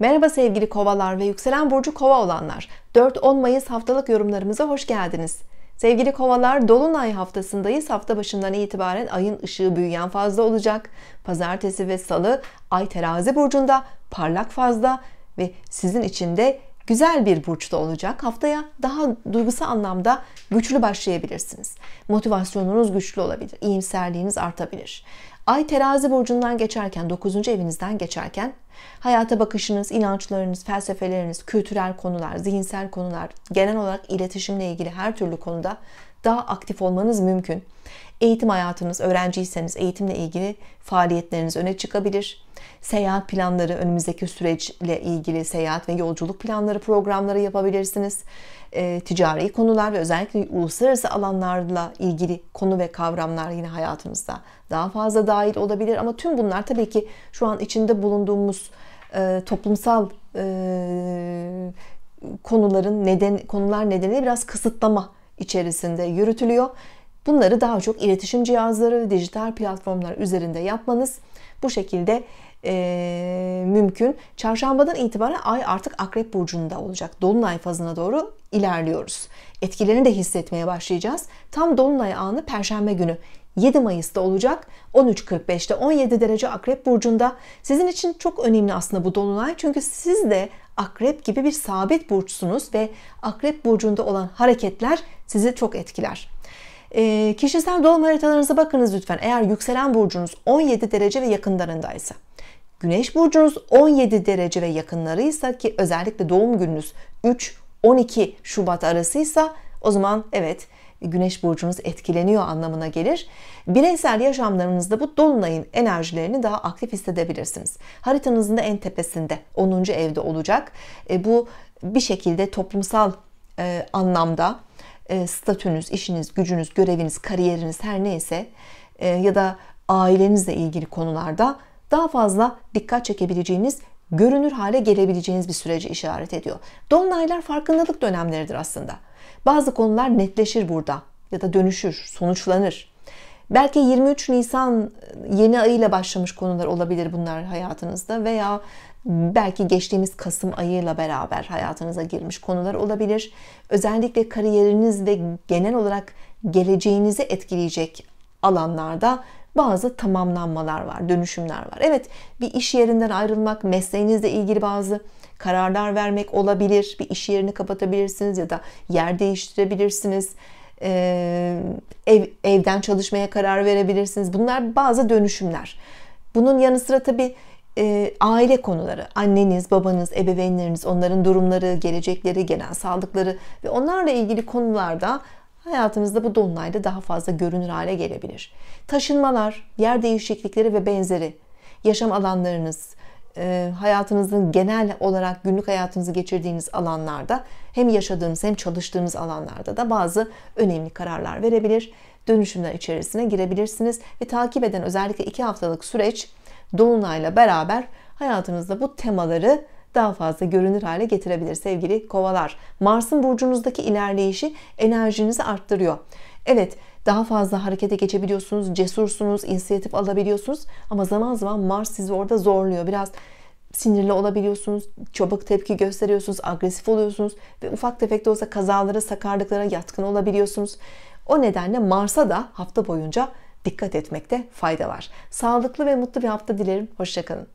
Merhaba sevgili kovalar ve yükselen burcu kova olanlar. 4-10 Mayıs haftalık yorumlarımıza hoş geldiniz. Sevgili kovalar dolunay haftasındayız. Hafta başından itibaren ayın ışığı büyüyen fazla olacak. Pazartesi ve salı ay terazi burcunda parlak fazla ve sizin için de güzel bir burçta olacak. Haftaya daha duygusal anlamda güçlü başlayabilirsiniz. Motivasyonunuz güçlü olabilir. iyimserliğiniz artabilir. Ay terazi burcundan geçerken, 9. evinizden geçerken hayata bakışınız, inançlarınız, felsefeleriniz, kültürel konular, zihinsel konular, genel olarak iletişimle ilgili her türlü konuda daha aktif olmanız mümkün. Eğitim hayatınız, öğrenciyseniz eğitimle ilgili faaliyetleriniz öne çıkabilir. Seyahat planları, önümüzdeki süreçle ilgili seyahat ve yolculuk planları, programları yapabilirsiniz. E, ticari konular ve özellikle uluslararası alanlarla ilgili konu ve kavramlar yine hayatınızda daha fazla dahil olabilir. Ama tüm bunlar tabii ki şu an içinde bulunduğumuz e, toplumsal e, konuların neden konular nedeniyle biraz kısıtlama içerisinde yürütülüyor. Bunları daha çok iletişim cihazları dijital platformlar üzerinde yapmanız bu şekilde e, mümkün. Çarşambadan itibaren ay artık akrep burcunda olacak. Dolunay fazına doğru ilerliyoruz. Etkilerini de hissetmeye başlayacağız. Tam dolunay anı perşembe günü 7 Mayıs'ta olacak. 13.45'te 17 derece akrep burcunda. Sizin için çok önemli aslında bu dolunay. Çünkü siz de akrep gibi bir sabit burçsunuz ve akrep burcunda olan hareketler sizi çok etkiler. E, kişisel doğum haritalarınıza bakınız lütfen. Eğer yükselen burcunuz 17 derece ve yakınlarındaysa. Güneş burcunuz 17 derece ve yakınlarıysa ki özellikle doğum gününüz 3-12 Şubat arasıysa o zaman evet güneş burcunuz etkileniyor anlamına gelir. Bireysel yaşamlarınızda bu dolunayın enerjilerini daha aktif hissedebilirsiniz. Haritanızın da en tepesinde 10. evde olacak. E, bu bir şekilde toplumsal e, anlamda e, statünüz, işiniz, gücünüz, göreviniz, kariyeriniz her neyse e, ya da ailenizle ilgili konularda daha fazla dikkat çekebileceğiniz, görünür hale gelebileceğiniz bir süreci işaret ediyor. Dolunaylar farkındalık dönemleridir aslında. Bazı konular netleşir burada ya da dönüşür, sonuçlanır. Belki 23 Nisan yeni ayıyla başlamış konular olabilir bunlar hayatınızda veya belki geçtiğimiz Kasım ayıyla beraber hayatınıza girmiş konular olabilir. Özellikle kariyeriniz ve genel olarak geleceğinizi etkileyecek alanlarda bazı tamamlanmalar var, dönüşümler var. Evet, bir iş yerinden ayrılmak, mesleğinizle ilgili bazı kararlar vermek olabilir. Bir iş yerini kapatabilirsiniz ya da yer değiştirebilirsiniz. Ee, ev, evden çalışmaya karar verebilirsiniz. Bunlar bazı dönüşümler. Bunun yanı sıra tabii e, aile konuları, anneniz, babanız, ebeveynleriniz, onların durumları, gelecekleri, genel sağlıkları ve onlarla ilgili konularda hayatınızda bu dolunayda daha fazla görünür hale gelebilir. Taşınmalar, yer değişiklikleri ve benzeri yaşam alanlarınız, e, hayatınızın genel olarak günlük hayatınızı geçirdiğiniz alanlarda hem yaşadığınız hem çalıştığınız alanlarda da bazı önemli kararlar verebilir. Dönüşümler içerisine girebilirsiniz ve takip eden özellikle iki haftalık süreç dolunayla beraber hayatınızda bu temaları daha fazla görünür hale getirebilir sevgili kovalar. Mars'ın burcunuzdaki ilerleyişi enerjinizi arttırıyor. Evet daha fazla harekete geçebiliyorsunuz, cesursunuz, inisiyatif alabiliyorsunuz ama zaman zaman Mars sizi orada zorluyor. Biraz sinirli olabiliyorsunuz, çabuk tepki gösteriyorsunuz, agresif oluyorsunuz ve ufak tefek de olsa kazalara, sakarlıklara yatkın olabiliyorsunuz. O nedenle Mars'a da hafta boyunca dikkat etmekte fayda var. Sağlıklı ve mutlu bir hafta dilerim. Hoşçakalın.